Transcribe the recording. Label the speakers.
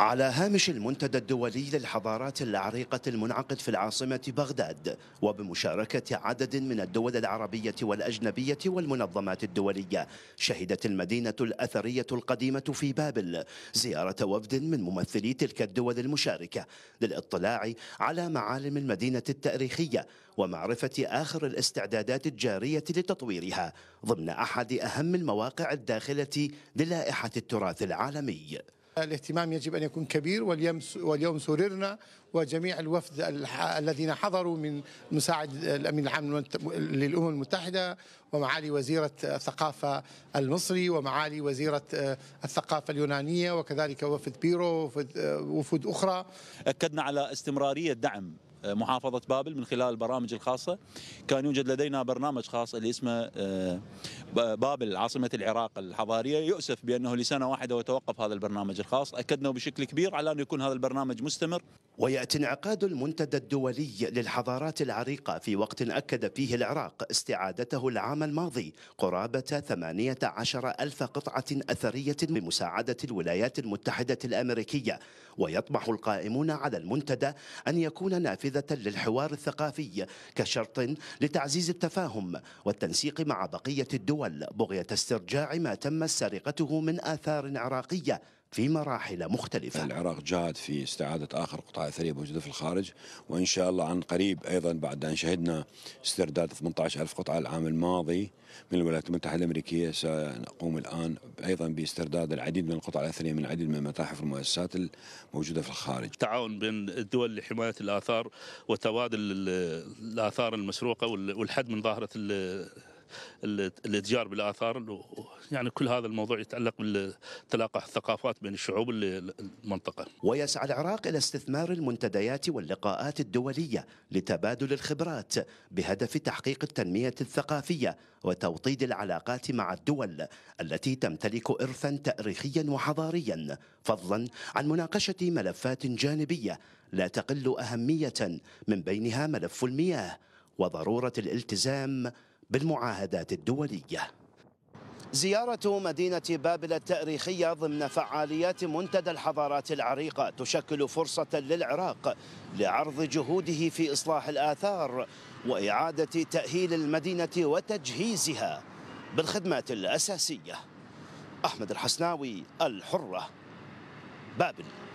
Speaker 1: على هامش المنتدى الدولي للحضارات العريقة المنعقد في العاصمة بغداد وبمشاركة عدد من الدول العربية والأجنبية والمنظمات الدولية شهدت المدينة الأثرية القديمة في بابل زيارة وفد من ممثلي تلك الدول المشاركة للاطلاع على معالم المدينة التاريخية ومعرفة آخر الاستعدادات الجارية لتطويرها ضمن
Speaker 2: أحد أهم المواقع الداخلة للائحة التراث العالمي الاهتمام يجب أن يكون كبير واليوم سررنا وجميع الوفد الذين حضروا من مساعد الأمين العام للأمم المتحدة ومعالي وزيرة الثقافة المصري ومعالي وزيرة آه، الثقافة اليونانية وكذلك وفد بيرو وفد, آه،
Speaker 3: أخرى أكدنا على استمرارية دعم آه، محافظة بابل من خلال البرامج الخاصة كان يوجد لدينا برنامج خاص اللي اسمه آه، بابل عاصمة العراق الحضارية يؤسف بأنه لسنة واحدة وتوقف هذا البرنامج الخاص أكدنا بشكل كبير على أن يكون هذا البرنامج مستمر ويأتي انعقاد المنتدى الدولي
Speaker 1: للحضارات العريقة في وقت أكد فيه العراق استعادته العام الماضي قرابة 18 ألف قطعة أثرية بمساعدة الولايات المتحدة الأمريكية ويطمح القائمون على المنتدى أن يكون نافذة نافذة للحوار الثقافي كشرط لتعزيز التفاهم والتنسيق مع بقية الدول بغية استرجاع ما تم سرقته من آثار عراقية في مراحل
Speaker 4: مختلفة العراق جاهد في استعادة آخر قطاع أثرية موجودة في الخارج وإن شاء الله عن قريب أيضا بعد أن شهدنا استرداد 18 ألف قطعة العام الماضي من الولايات المتحدة الأمريكية سنقوم الآن أيضا باسترداد العديد من القطع الأثرية من العديد من المتاحف والمؤسسات الموجودة في الخارج
Speaker 5: تعاون بين الدول لحماية الآثار وتبادل الآثار المسروقة والحد من ظاهرة الاتجار بالاثار يعني كل هذا الموضوع يتعلق بالتلاقح الثقافات بين الشعوب المنطقه.
Speaker 1: ويسعى العراق الى استثمار المنتديات واللقاءات الدوليه لتبادل الخبرات بهدف تحقيق التنميه الثقافيه وتوطيد العلاقات مع الدول التي تمتلك ارثا تاريخيا وحضاريا فضلا عن مناقشه ملفات جانبيه لا تقل اهميه من بينها ملف المياه وضروره الالتزام بالمعاهدات الدولية زيارة مدينة بابل التاريخية ضمن فعاليات منتدى الحضارات العريقة تشكل فرصة للعراق لعرض جهوده في إصلاح الآثار وإعادة تأهيل المدينة وتجهيزها بالخدمات الأساسية أحمد الحسناوي الحرة بابل